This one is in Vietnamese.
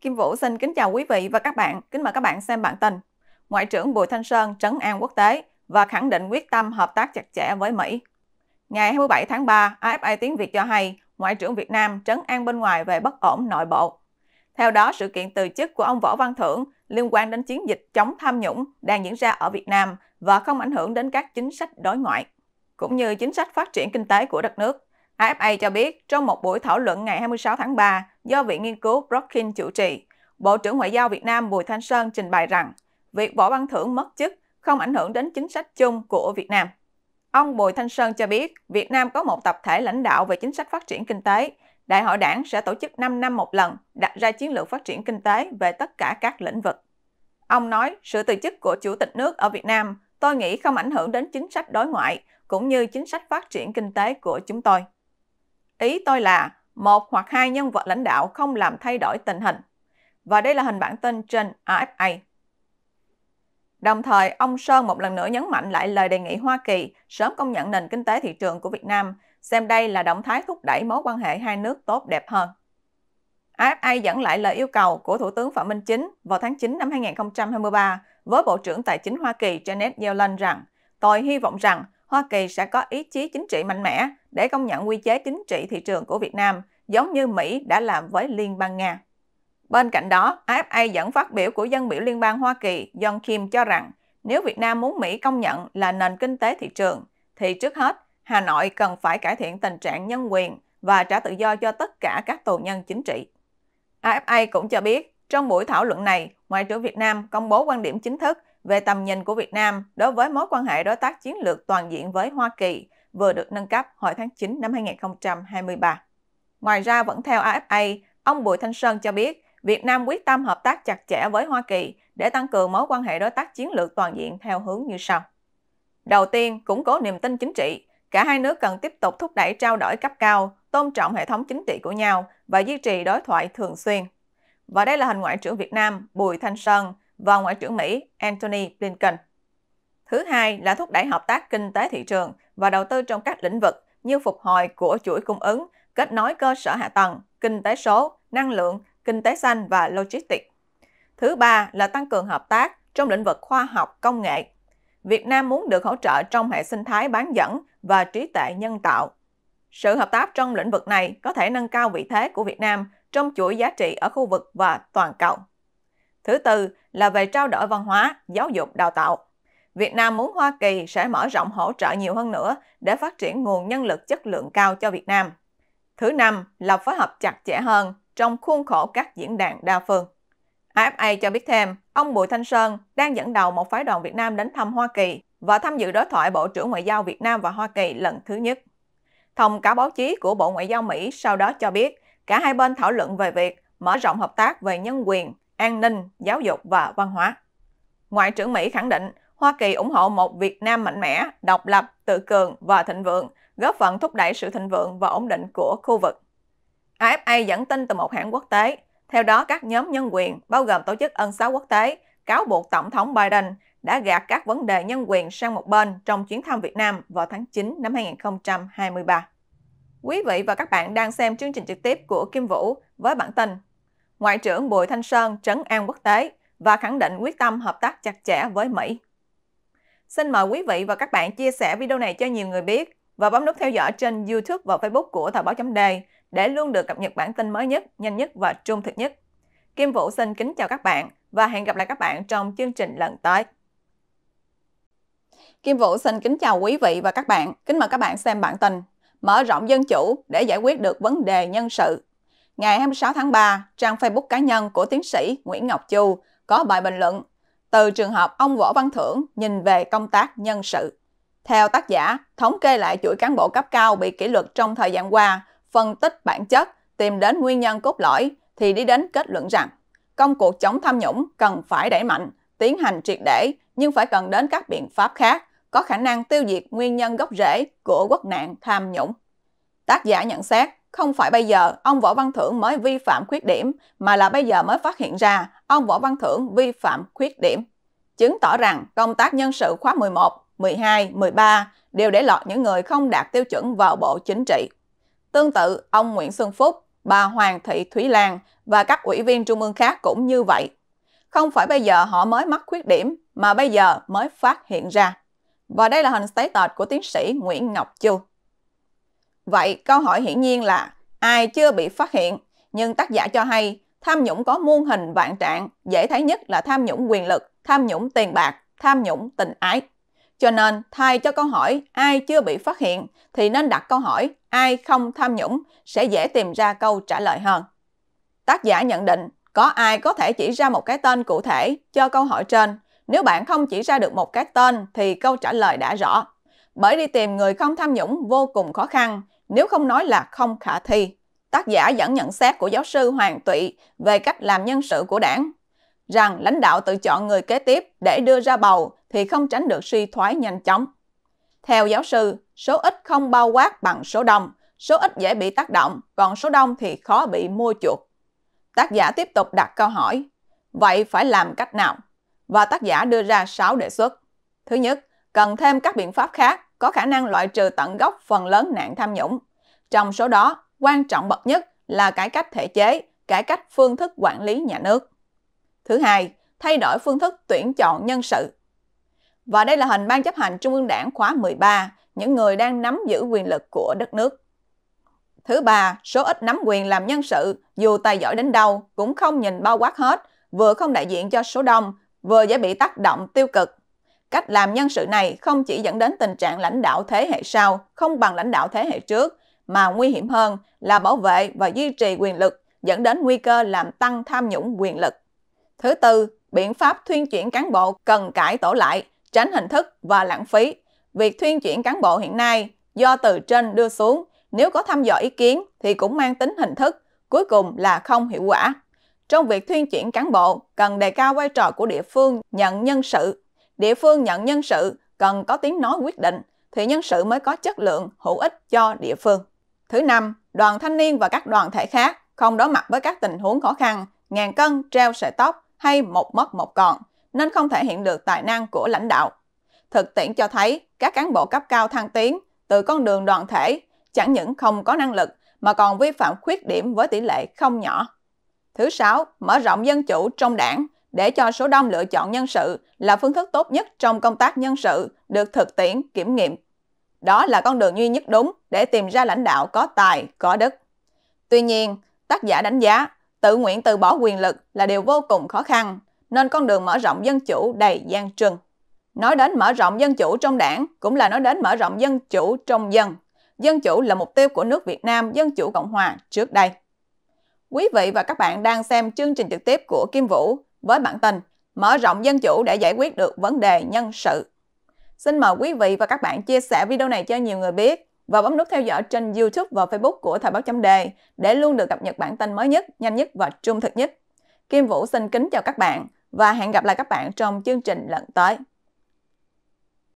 Kim Vũ xin kính chào quý vị và các bạn. Kính mời các bạn xem bản tin. Ngoại trưởng Bùi Thanh Sơn trấn an quốc tế và khẳng định quyết tâm hợp tác chặt chẽ với Mỹ. Ngày 27 tháng 3, AFA tiếng Việt cho hay Ngoại trưởng Việt Nam trấn an bên ngoài về bất ổn nội bộ. Theo đó, sự kiện từ chức của ông Võ Văn Thưởng liên quan đến chiến dịch chống tham nhũng đang diễn ra ở Việt Nam và không ảnh hưởng đến các chính sách đối ngoại, cũng như chính sách phát triển kinh tế của đất nước. AFA cho biết trong một buổi thảo luận ngày 26 tháng 3 do Viện Nghiên cứu Brookings chủ trì, Bộ trưởng Ngoại giao Việt Nam Bùi Thanh Sơn trình bày rằng việc Võ Văn Thưởng mất chức không ảnh hưởng đến chính sách chung của Việt Nam. Ông Bùi Thanh Sơn cho biết Việt Nam có một tập thể lãnh đạo về chính sách phát triển kinh tế. Đại hội đảng sẽ tổ chức 5 năm một lần đặt ra chiến lược phát triển kinh tế về tất cả các lĩnh vực. Ông nói sự từ chức của Chủ tịch nước ở Việt Nam tôi nghĩ không ảnh hưởng đến chính sách đối ngoại cũng như chính sách phát triển kinh tế của chúng tôi. Ý tôi là một hoặc hai nhân vật lãnh đạo không làm thay đổi tình hình. Và đây là hình bản tin trên AFA. Đồng thời, ông Sơn một lần nữa nhấn mạnh lại lời đề nghị Hoa Kỳ sớm công nhận nền kinh tế thị trường của Việt Nam, xem đây là động thái thúc đẩy mối quan hệ hai nước tốt đẹp hơn. AFA dẫn lại lời yêu cầu của Thủ tướng Phạm Minh Chính vào tháng 9 năm 2023 với Bộ trưởng Tài chính Hoa Kỳ Janet Yellen rằng Tôi hy vọng rằng Hoa Kỳ sẽ có ý chí chính trị mạnh mẽ để công nhận quy chế chính trị thị trường của Việt Nam, giống như Mỹ đã làm với Liên bang Nga. Bên cạnh đó, AFA dẫn phát biểu của dân biểu Liên bang Hoa Kỳ John Kim cho rằng nếu Việt Nam muốn Mỹ công nhận là nền kinh tế thị trường, thì trước hết Hà Nội cần phải cải thiện tình trạng nhân quyền và trả tự do cho tất cả các tù nhân chính trị. AFA cũng cho biết, trong buổi thảo luận này, Ngoại trưởng Việt Nam công bố quan điểm chính thức về tầm nhìn của Việt Nam đối với mối quan hệ đối tác chiến lược toàn diện với Hoa Kỳ vừa được nâng cấp hồi tháng 9 năm 2023. Ngoài ra, vẫn theo AFA, ông Bùi Thanh Sơn cho biết Việt Nam quyết tâm hợp tác chặt chẽ với Hoa Kỳ để tăng cường mối quan hệ đối tác chiến lược toàn diện theo hướng như sau. Đầu tiên, củng cố niềm tin chính trị. Cả hai nước cần tiếp tục thúc đẩy trao đổi cấp cao, tôn trọng hệ thống chính trị của nhau và duy trì đối thoại thường xuyên. Và đây là hình ngoại trưởng Việt Nam Bùi Thanh Sơn, và Ngoại trưởng Mỹ Antony Blinken. Thứ hai là thúc đẩy hợp tác kinh tế thị trường và đầu tư trong các lĩnh vực như phục hồi của chuỗi cung ứng, kết nối cơ sở hạ tầng, kinh tế số, năng lượng, kinh tế xanh và logistics. Thứ ba là tăng cường hợp tác trong lĩnh vực khoa học công nghệ. Việt Nam muốn được hỗ trợ trong hệ sinh thái bán dẫn và trí tuệ nhân tạo. Sự hợp tác trong lĩnh vực này có thể nâng cao vị thế của Việt Nam trong chuỗi giá trị ở khu vực và toàn cầu. Thứ tư là về trao đổi văn hóa, giáo dục, đào tạo. Việt Nam muốn Hoa Kỳ sẽ mở rộng hỗ trợ nhiều hơn nữa để phát triển nguồn nhân lực chất lượng cao cho Việt Nam. Thứ năm là phối hợp chặt chẽ hơn trong khuôn khổ các diễn đàn đa phương. AFA cho biết thêm, ông Bùi Thanh Sơn đang dẫn đầu một phái đoàn Việt Nam đến thăm Hoa Kỳ và tham dự đối thoại Bộ trưởng Ngoại giao Việt Nam và Hoa Kỳ lần thứ nhất. Thông cáo báo chí của Bộ Ngoại giao Mỹ sau đó cho biết, cả hai bên thảo luận về việc mở rộng hợp tác về nhân quyền, an ninh, giáo dục và văn hóa. Ngoại trưởng Mỹ khẳng định Hoa Kỳ ủng hộ một Việt Nam mạnh mẽ, độc lập, tự cường và thịnh vượng, góp phần thúc đẩy sự thịnh vượng và ổn định của khu vực. AFA dẫn tin từ một hãng quốc tế. Theo đó, các nhóm nhân quyền, bao gồm Tổ chức Ân xá Quốc tế, cáo buộc Tổng thống Biden đã gạt các vấn đề nhân quyền sang một bên trong chuyến thăm Việt Nam vào tháng 9 năm 2023. Quý vị và các bạn đang xem chương trình trực tiếp của Kim Vũ với bản tin Ngoại trưởng Bùi Thanh Sơn trấn an quốc tế và khẳng định quyết tâm hợp tác chặt chẽ với Mỹ. Xin mời quý vị và các bạn chia sẻ video này cho nhiều người biết và bấm nút theo dõi trên YouTube và Facebook của Thời báo chấm đề để luôn được cập nhật bản tin mới nhất, nhanh nhất và trung thực nhất. Kim Vũ xin kính chào các bạn và hẹn gặp lại các bạn trong chương trình lần tới. Kim Vũ xin kính chào quý vị và các bạn. Kính mời các bạn xem bản tin Mở rộng dân chủ để giải quyết được vấn đề nhân sự ngày 26 tháng 3, trang Facebook cá nhân của tiến sĩ Nguyễn Ngọc Chu có bài bình luận từ trường hợp ông Võ Văn Thưởng nhìn về công tác nhân sự. Theo tác giả, thống kê lại chuỗi cán bộ cấp cao bị kỷ luật trong thời gian qua, phân tích bản chất, tìm đến nguyên nhân cốt lõi thì đi đến kết luận rằng công cuộc chống tham nhũng cần phải đẩy mạnh, tiến hành triệt để nhưng phải cần đến các biện pháp khác có khả năng tiêu diệt nguyên nhân gốc rễ của quốc nạn tham nhũng. Tác giả nhận xét, không phải bây giờ ông Võ Văn Thưởng mới vi phạm khuyết điểm, mà là bây giờ mới phát hiện ra ông Võ Văn Thưởng vi phạm khuyết điểm. Chứng tỏ rằng công tác nhân sự khóa 11, 12, 13 đều để lọt những người không đạt tiêu chuẩn vào Bộ Chính trị. Tương tự, ông Nguyễn Xuân Phúc, bà Hoàng Thị Thúy Lan và các ủy viên trung ương khác cũng như vậy. Không phải bây giờ họ mới mắc khuyết điểm, mà bây giờ mới phát hiện ra. Và đây là hình status của tiến sĩ Nguyễn Ngọc châu. Vậy câu hỏi hiển nhiên là ai chưa bị phát hiện? Nhưng tác giả cho hay tham nhũng có muôn hình vạn trạng, dễ thấy nhất là tham nhũng quyền lực, tham nhũng tiền bạc, tham nhũng tình ái. Cho nên thay cho câu hỏi ai chưa bị phát hiện thì nên đặt câu hỏi ai không tham nhũng sẽ dễ tìm ra câu trả lời hơn. Tác giả nhận định có ai có thể chỉ ra một cái tên cụ thể cho câu hỏi trên. Nếu bạn không chỉ ra được một cái tên thì câu trả lời đã rõ. Bởi đi tìm người không tham nhũng vô cùng khó khăn, nếu không nói là không khả thi. Tác giả dẫn nhận xét của giáo sư Hoàng Tụy về cách làm nhân sự của đảng, rằng lãnh đạo tự chọn người kế tiếp để đưa ra bầu thì không tránh được suy thoái nhanh chóng. Theo giáo sư, số ít không bao quát bằng số đông, số ít dễ bị tác động, còn số đông thì khó bị mua chuộc. Tác giả tiếp tục đặt câu hỏi, vậy phải làm cách nào? Và tác giả đưa ra 6 đề xuất. Thứ nhất, cần thêm các biện pháp khác có khả năng loại trừ tận gốc phần lớn nạn tham nhũng. Trong số đó, quan trọng bậc nhất là cải cách thể chế, cải cách phương thức quản lý nhà nước. Thứ hai, thay đổi phương thức tuyển chọn nhân sự. Và đây là hình ban chấp hành Trung ương Đảng khóa 13, những người đang nắm giữ quyền lực của đất nước. Thứ ba, số ít nắm quyền làm nhân sự, dù tài giỏi đến đâu cũng không nhìn bao quát hết, vừa không đại diện cho số đông, vừa dễ bị tác động tiêu cực Cách làm nhân sự này không chỉ dẫn đến tình trạng lãnh đạo thế hệ sau không bằng lãnh đạo thế hệ trước, mà nguy hiểm hơn là bảo vệ và duy trì quyền lực, dẫn đến nguy cơ làm tăng tham nhũng quyền lực. Thứ tư, biện pháp thuyên chuyển cán bộ cần cải tổ lại, tránh hình thức và lãng phí. Việc thuyên chuyển cán bộ hiện nay do từ trên đưa xuống, nếu có thăm dò ý kiến thì cũng mang tính hình thức, cuối cùng là không hiệu quả. Trong việc thuyên chuyển cán bộ, cần đề cao vai trò của địa phương nhận nhân sự địa phương nhận nhân sự cần có tiếng nói quyết định thì nhân sự mới có chất lượng hữu ích cho địa phương. Thứ năm, đoàn thanh niên và các đoàn thể khác không đối mặt với các tình huống khó khăn, ngàn cân treo sợi tóc hay một mất một còn, nên không thể hiện được tài năng của lãnh đạo. Thực tiễn cho thấy các cán bộ cấp cao thăng tiến từ con đường đoàn thể chẳng những không có năng lực mà còn vi phạm khuyết điểm với tỷ lệ không nhỏ. Thứ sáu, mở rộng dân chủ trong đảng để cho số đông lựa chọn nhân sự là phương thức tốt nhất trong công tác nhân sự được thực tiễn kiểm nghiệm. Đó là con đường duy nhất đúng để tìm ra lãnh đạo có tài, có đức. Tuy nhiên, tác giả đánh giá tự nguyện từ bỏ quyền lực là điều vô cùng khó khăn, nên con đường mở rộng dân chủ đầy gian trừng. Nói đến mở rộng dân chủ trong đảng cũng là nói đến mở rộng dân chủ trong dân. Dân chủ là mục tiêu của nước Việt Nam Dân Chủ Cộng Hòa trước đây. Quý vị và các bạn đang xem chương trình trực tiếp của Kim Vũ với bản tin Mở rộng dân chủ để giải quyết được vấn đề nhân sự. Xin mời quý vị và các bạn chia sẻ video này cho nhiều người biết và bấm nút theo dõi trên YouTube và Facebook của Thời báo chấm đề để luôn được cập nhật bản tin mới nhất, nhanh nhất và trung thực nhất. Kim Vũ xin kính chào các bạn và hẹn gặp lại các bạn trong chương trình lần tới.